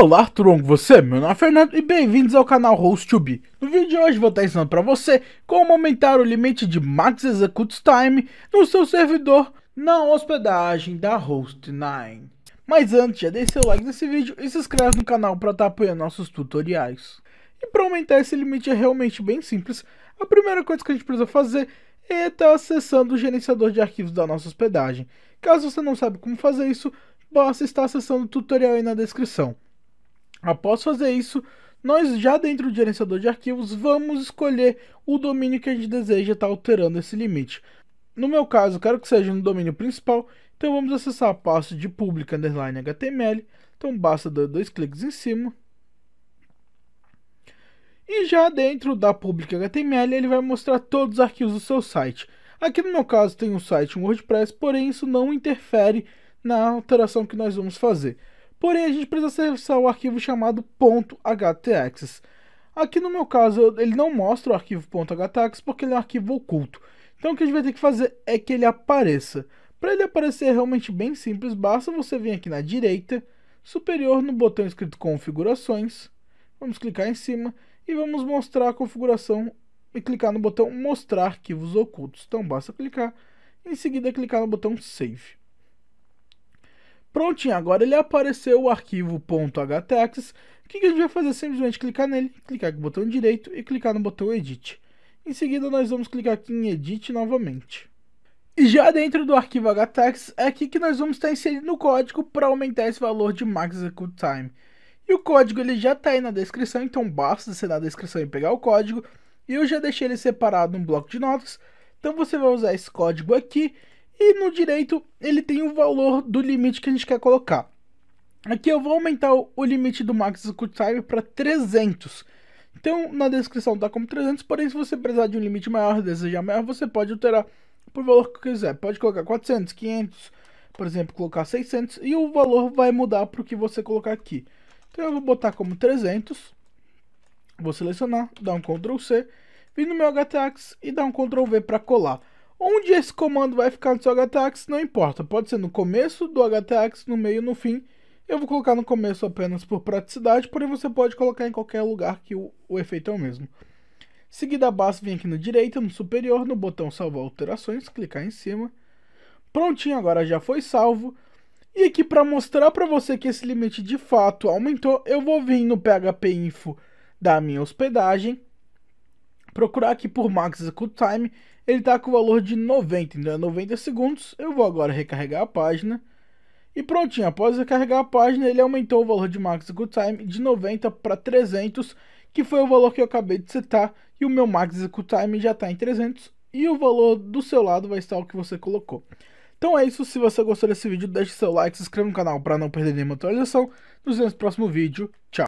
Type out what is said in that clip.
Olá, Tronco, você? É meu nome é Fernando e bem-vindos ao canal host 2 No vídeo de hoje vou estar ensinando para você como aumentar o limite de Max Execute Time no seu servidor na hospedagem da Host9. Mas antes, já deixe seu like nesse vídeo e se inscreve no canal para estar apoiando nossos tutoriais. E para aumentar esse limite é realmente bem simples. A primeira coisa que a gente precisa fazer é estar tá acessando o gerenciador de arquivos da nossa hospedagem. Caso você não saiba como fazer isso, basta estar acessando o tutorial aí na descrição. Após fazer isso, nós já dentro do gerenciador de arquivos vamos escolher o domínio que a gente deseja estar tá alterando esse limite. No meu caso, quero que seja no domínio principal, então vamos acessar a pasta de public underline html, então basta dar dois cliques em cima. E já dentro da public html ele vai mostrar todos os arquivos do seu site. Aqui no meu caso tem um site WordPress, porém isso não interfere na alteração que nós vamos fazer. Porém, a gente precisa acessar o arquivo chamado .htaccess. Aqui no meu caso, ele não mostra o arquivo .htaccess porque ele é um arquivo oculto. Então o que a gente vai ter que fazer é que ele apareça. Para ele aparecer é realmente bem simples, basta você vir aqui na direita, superior no botão escrito configurações, vamos clicar em cima e vamos mostrar a configuração e clicar no botão mostrar arquivos ocultos. Então basta clicar, em seguida clicar no botão save. Prontinho, agora ele apareceu o arquivo .htax. O que a gente vai fazer? Simplesmente clicar nele, clicar no botão direito e clicar no botão Edit. Em seguida, nós vamos clicar aqui em Edit novamente. E já dentro do arquivo htax, é aqui que nós vamos estar inserindo o código para aumentar esse valor de max execute time. E o código ele já está aí na descrição, então basta você na descrição e pegar o código. E eu já deixei ele separado num bloco de notas, então você vai usar esse código aqui e no direito, ele tem o valor do limite que a gente quer colocar. Aqui eu vou aumentar o limite do Max Execute Time para 300. Então, na descrição está como 300, porém, se você precisar de um limite maior, desejar maior, você pode alterar por valor que quiser. Pode colocar 400, 500, por exemplo, colocar 600, e o valor vai mudar para o que você colocar aqui. Então, eu vou botar como 300, vou selecionar, dar um Ctrl C, vir no meu HTX e dar um Ctrl V para colar. Onde esse comando vai ficar no seu htax não importa, pode ser no começo do htax, no meio, no fim. Eu vou colocar no começo apenas por praticidade, porém você pode colocar em qualquer lugar que o, o efeito é o mesmo. Seguida abaixo, vem aqui na direita, no superior, no botão salvar alterações, clicar em cima. Prontinho, agora já foi salvo. E aqui para mostrar para você que esse limite de fato aumentou, eu vou vir no PHP Info da minha hospedagem procurar aqui por Max Execute Time, ele está com o valor de 90, então é 90 segundos. Eu vou agora recarregar a página. E prontinho, após recarregar a página, ele aumentou o valor de Max Execute Time de 90 para 300, que foi o valor que eu acabei de setar, e o meu Max Execute Time já está em 300, e o valor do seu lado vai estar o que você colocou. Então é isso, se você gostou desse vídeo, deixe seu like, se inscreva no canal para não perder nenhuma atualização. Nos vemos no próximo vídeo, tchau!